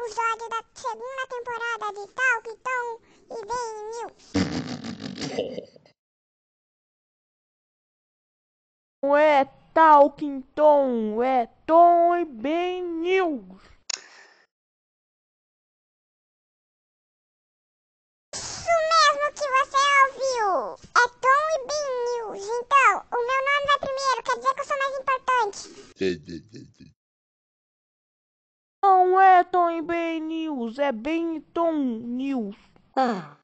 os áudios da segunda temporada de Talk Tom e Ben News. Não é Talking Tom, é Tom e Ben News. Isso mesmo que você ouviu! É Tom e Ben News. Então, o meu nome vai primeiro, quer dizer que eu sou mais importante. Não é Tom News, é Benton News. Ah.